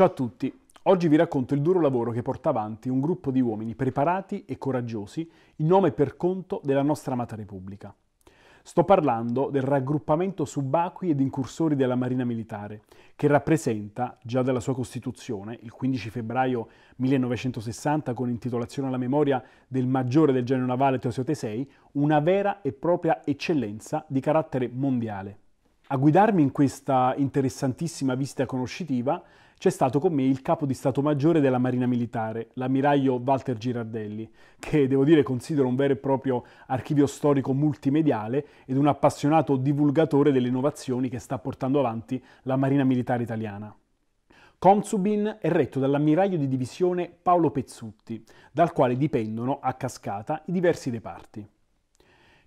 Ciao a tutti, oggi vi racconto il duro lavoro che porta avanti un gruppo di uomini preparati e coraggiosi in nome e per conto della nostra amata Repubblica. Sto parlando del raggruppamento subacquei ed incursori della Marina Militare, che rappresenta, già dalla sua costituzione, il 15 febbraio 1960 con intitolazione alla memoria del maggiore del genio navale Teosio Tesei, una vera e propria eccellenza di carattere mondiale. A guidarmi in questa interessantissima visita conoscitiva c'è stato con me il capo di Stato Maggiore della Marina Militare, l'ammiraglio Walter Girardelli, che devo dire considero un vero e proprio archivio storico multimediale ed un appassionato divulgatore delle innovazioni che sta portando avanti la Marina Militare italiana. Comsubin è retto dall'ammiraglio di divisione Paolo Pezzutti, dal quale dipendono a cascata i diversi reparti.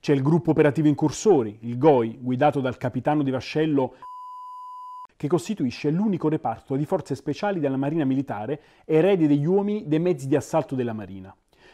C'è il gruppo operativo incursori, il GOI, guidato dal capitano di vascello che costituisce l'unico reparto di forze speciali della Marina Militare, erede degli uomini dei mezzi di assalto della Marina.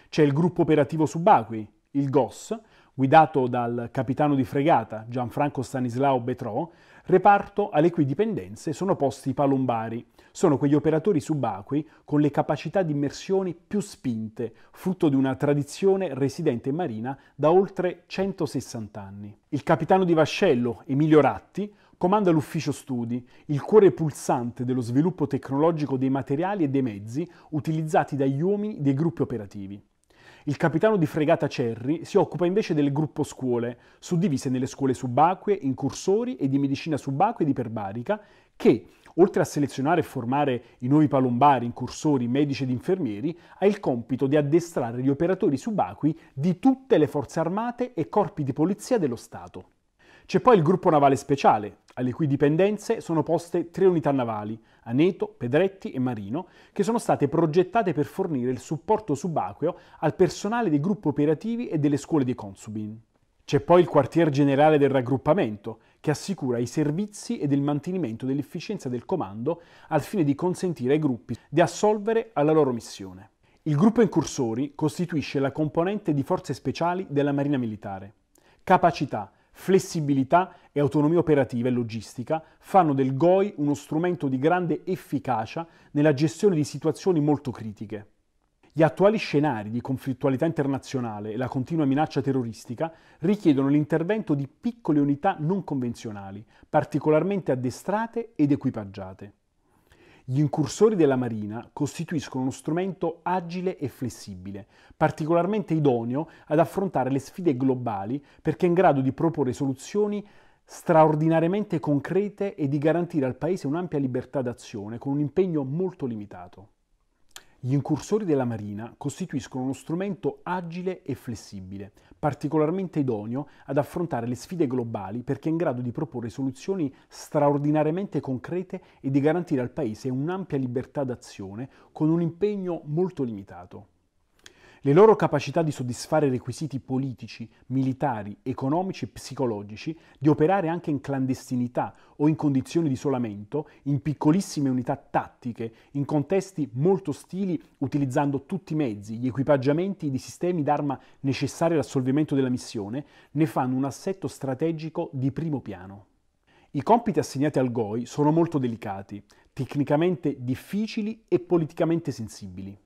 C'è il gruppo operativo subacquei, il GOS, guidato dal capitano di fregata Gianfranco Stanislao Betrò, reparto alle cui dipendenze sono posti i palombari, sono quegli operatori subacquei con le capacità di immersione più spinte, frutto di una tradizione residente in marina da oltre 160 anni. Il capitano di vascello, Emilio Ratti, comanda l'ufficio studi, il cuore pulsante dello sviluppo tecnologico dei materiali e dei mezzi utilizzati dagli uomini dei gruppi operativi. Il capitano di fregata Cerri si occupa invece del gruppo scuole, suddivise nelle scuole subacquee, incursori e di medicina subacquea ed iperbarica, che, oltre a selezionare e formare i nuovi palombari, incursori, medici ed infermieri, ha il compito di addestrare gli operatori subacquei di tutte le forze armate e corpi di polizia dello Stato. C'è poi il gruppo navale speciale, alle cui dipendenze sono poste tre unità navali, Aneto, Pedretti e Marino, che sono state progettate per fornire il supporto subacqueo al personale dei gruppi operativi e delle scuole di Consubin. C'è poi il quartier generale del raggruppamento, che assicura i servizi ed il mantenimento dell'efficienza del comando al fine di consentire ai gruppi di assolvere alla loro missione. Il gruppo incursori costituisce la componente di forze speciali della Marina Militare. Capacità, flessibilità e autonomia operativa e logistica fanno del GOI uno strumento di grande efficacia nella gestione di situazioni molto critiche. Gli attuali scenari di conflittualità internazionale e la continua minaccia terroristica richiedono l'intervento di piccole unità non convenzionali, particolarmente addestrate ed equipaggiate. Gli incursori della Marina costituiscono uno strumento agile e flessibile, particolarmente idoneo ad affrontare le sfide globali perché è in grado di proporre soluzioni straordinariamente concrete e di garantire al Paese un'ampia libertà d'azione con un impegno molto limitato. Gli incursori della Marina costituiscono uno strumento agile e flessibile, particolarmente idoneo ad affrontare le sfide globali perché è in grado di proporre soluzioni straordinariamente concrete e di garantire al Paese un'ampia libertà d'azione con un impegno molto limitato. Le loro capacità di soddisfare requisiti politici, militari, economici e psicologici, di operare anche in clandestinità o in condizioni di isolamento, in piccolissime unità tattiche, in contesti molto ostili utilizzando tutti i mezzi, gli equipaggiamenti ed i sistemi d'arma necessari all'assolvimento della missione, ne fanno un assetto strategico di primo piano. I compiti assegnati al GOI sono molto delicati, tecnicamente difficili e politicamente sensibili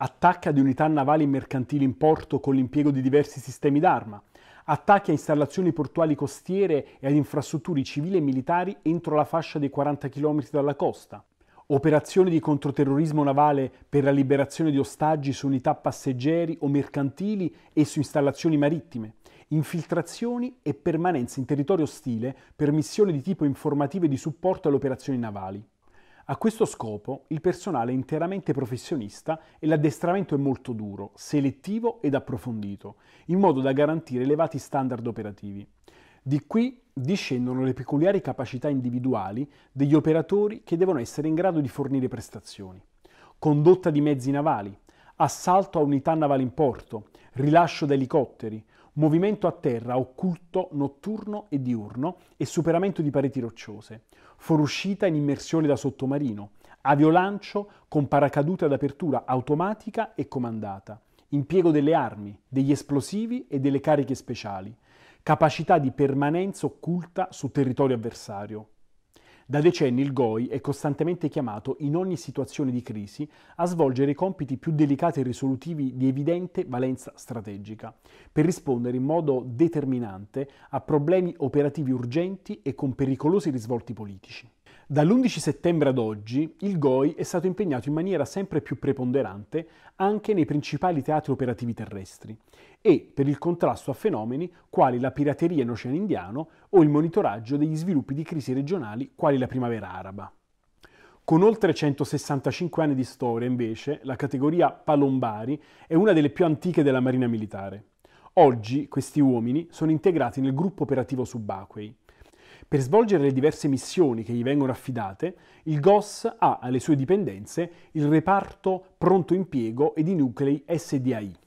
attacca di unità navali e mercantili in porto con l'impiego di diversi sistemi d'arma, attacchi a installazioni portuali costiere e ad infrastrutture civili e militari entro la fascia dei 40 km dalla costa, operazioni di controterrorismo navale per la liberazione di ostaggi su unità passeggeri o mercantili e su installazioni marittime, infiltrazioni e permanenze in territorio ostile per missioni di tipo informative di supporto alle operazioni navali. A questo scopo il personale è interamente professionista e l'addestramento è molto duro, selettivo ed approfondito, in modo da garantire elevati standard operativi. Di qui discendono le peculiari capacità individuali degli operatori che devono essere in grado di fornire prestazioni. Condotta di mezzi navali, assalto a unità navali in porto, rilascio da elicotteri, movimento a terra occulto notturno e diurno e superamento di pareti rocciose, fuoriuscita in immersione da sottomarino, aviolancio con paracadute ad apertura automatica e comandata, impiego delle armi, degli esplosivi e delle cariche speciali, capacità di permanenza occulta su territorio avversario, da decenni il GOI è costantemente chiamato, in ogni situazione di crisi, a svolgere i compiti più delicati e risolutivi di evidente valenza strategica, per rispondere in modo determinante a problemi operativi urgenti e con pericolosi risvolti politici. Dall'11 settembre ad oggi il GOI è stato impegnato in maniera sempre più preponderante anche nei principali teatri operativi terrestri e per il contrasto a fenomeni quali la pirateria in Oceano Indiano o il monitoraggio degli sviluppi di crisi regionali quali la primavera araba. Con oltre 165 anni di storia, invece, la categoria palombari è una delle più antiche della Marina Militare. Oggi questi uomini sono integrati nel gruppo operativo subacquei. Per svolgere le diverse missioni che gli vengono affidate, il GOS ha alle sue dipendenze il reparto pronto impiego e i nuclei SDAI.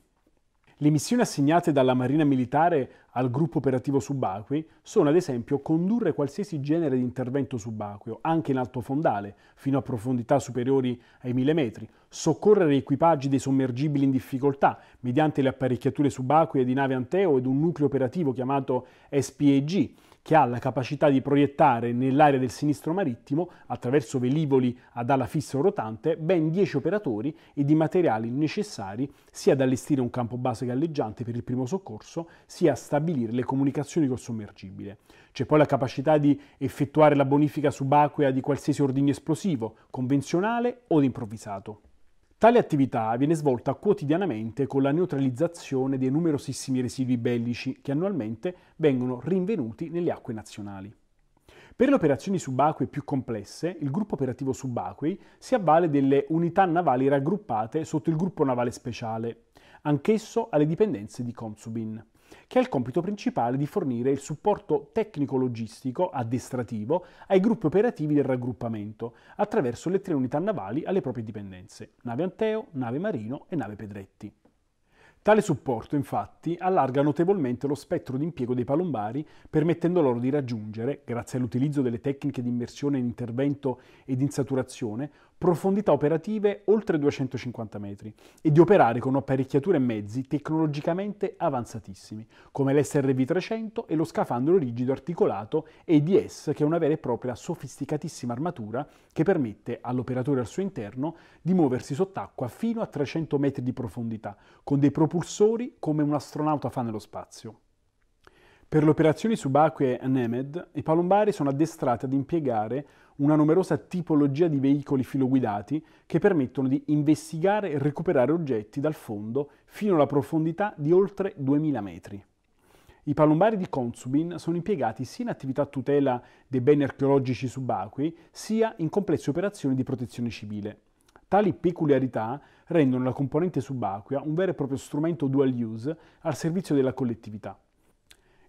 Le missioni assegnate dalla Marina Militare al gruppo operativo subacquei sono ad esempio condurre qualsiasi genere di intervento subacqueo, anche in alto fondale, fino a profondità superiori ai 1000 metri, soccorrere equipaggi dei sommergibili in difficoltà mediante le apparecchiature subacquee di nave Anteo ed un nucleo operativo chiamato SPEG, che ha la capacità di proiettare nell'area del sinistro marittimo, attraverso velivoli ad ala fissa o rotante, ben 10 operatori ed i materiali necessari sia ad allestire un campo base galleggiante per il primo soccorso, sia a stabilire le comunicazioni col sommergibile. C'è poi la capacità di effettuare la bonifica subacquea di qualsiasi ordigno esplosivo, convenzionale o improvvisato. Tale attività viene svolta quotidianamente con la neutralizzazione dei numerosissimi residui bellici che annualmente vengono rinvenuti nelle acque nazionali. Per le operazioni subacquee più complesse, il gruppo operativo subacquei si avvale delle unità navali raggruppate sotto il gruppo navale speciale, anch'esso alle dipendenze di Consubin che ha il compito principale di fornire il supporto tecnico-logistico addestrativo ai gruppi operativi del raggruppamento attraverso le tre unità navali alle proprie dipendenze, nave Anteo, nave Marino e nave Pedretti. Tale supporto, infatti, allarga notevolmente lo spettro di impiego dei palombari, permettendo loro di raggiungere, grazie all'utilizzo delle tecniche di immersione in intervento ed insaturazione, profondità operative oltre 250 metri e di operare con apparecchiature e mezzi tecnologicamente avanzatissimi, come l'SRV 300 e lo scafandro rigido articolato ADS, che è una vera e propria sofisticatissima armatura che permette all'operatore al suo interno di muoversi sott'acqua fino a 300 metri di profondità, con dei propulsori come un astronauta fa nello spazio. Per le operazioni subacquee a Nemed, i palombari sono addestrati ad impiegare una numerosa tipologia di veicoli filoguidati che permettono di investigare e recuperare oggetti dal fondo fino alla profondità di oltre 2000 metri. I palombari di Consubin sono impiegati sia in attività tutela dei beni archeologici subacquei, sia in complesse operazioni di protezione civile. Tali peculiarità rendono la componente subacquea un vero e proprio strumento dual use al servizio della collettività.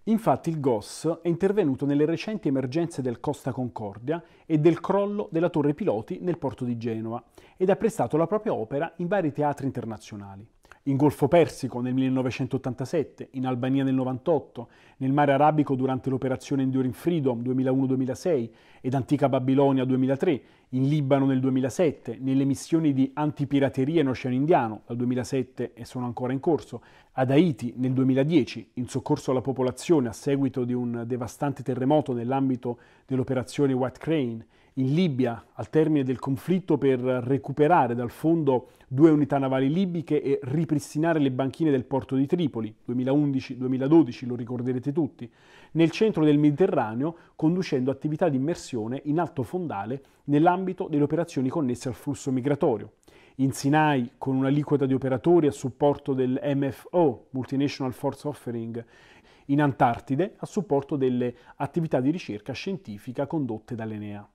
Infatti il GOS è intervenuto nelle recenti emergenze del Costa Concordia e del crollo della Torre Piloti nel porto di Genova ed ha prestato la propria opera in vari teatri internazionali in Golfo Persico nel 1987, in Albania nel 1998, nel mare Arabico durante l'operazione Enduring Freedom 2001-2006 ed Antica Babilonia 2003, in Libano nel 2007, nelle missioni di antipirateria in Oceano Indiano dal 2007 e sono ancora in corso, ad Haiti nel 2010 in soccorso alla popolazione a seguito di un devastante terremoto nell'ambito dell'operazione White Crane, in Libia al termine del conflitto per recuperare dal fondo due unità navali libiche e ripristinare le banchine del porto di Tripoli, 2011-2012 lo ricorderete tutti, nel centro del Mediterraneo conducendo attività di immersione in alto fondale nell'ambito delle operazioni connesse al flusso migratorio. In Sinai, con un'aliquota di operatori a supporto del MFO, Multinational Force Offering, in Antartide a supporto delle attività di ricerca scientifica condotte dall'ENEA.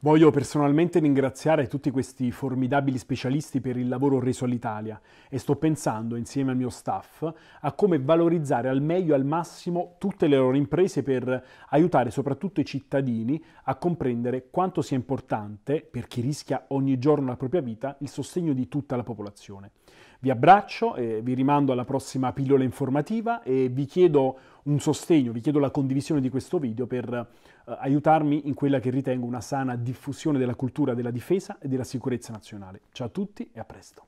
Voglio personalmente ringraziare tutti questi formidabili specialisti per il lavoro reso all'Italia e sto pensando, insieme al mio staff, a come valorizzare al meglio e al massimo tutte le loro imprese per aiutare soprattutto i cittadini a comprendere quanto sia importante, per chi rischia ogni giorno la propria vita, il sostegno di tutta la popolazione. Vi abbraccio e vi rimando alla prossima pillola informativa e vi chiedo un sostegno, vi chiedo la condivisione di questo video per eh, aiutarmi in quella che ritengo una sana diffusione della cultura della difesa e della sicurezza nazionale. Ciao a tutti e a presto.